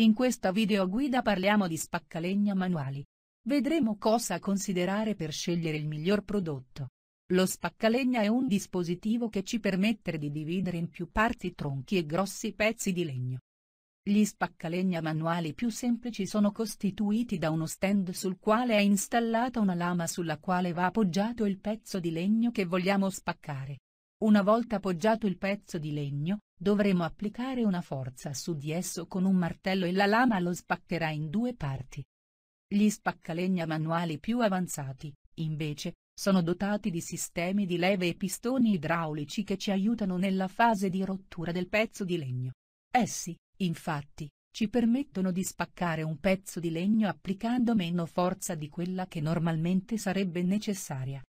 In questa video guida parliamo di spaccalegna manuali. Vedremo cosa considerare per scegliere il miglior prodotto. Lo spaccalegna è un dispositivo che ci permette di dividere in più parti tronchi e grossi pezzi di legno. Gli spaccalegna manuali più semplici sono costituiti da uno stand sul quale è installata una lama sulla quale va appoggiato il pezzo di legno che vogliamo spaccare. Una volta appoggiato il pezzo di legno, Dovremo applicare una forza su di esso con un martello e la lama lo spaccherà in due parti. Gli spaccalegna manuali più avanzati, invece, sono dotati di sistemi di leve e pistoni idraulici che ci aiutano nella fase di rottura del pezzo di legno. Essi, infatti, ci permettono di spaccare un pezzo di legno applicando meno forza di quella che normalmente sarebbe necessaria.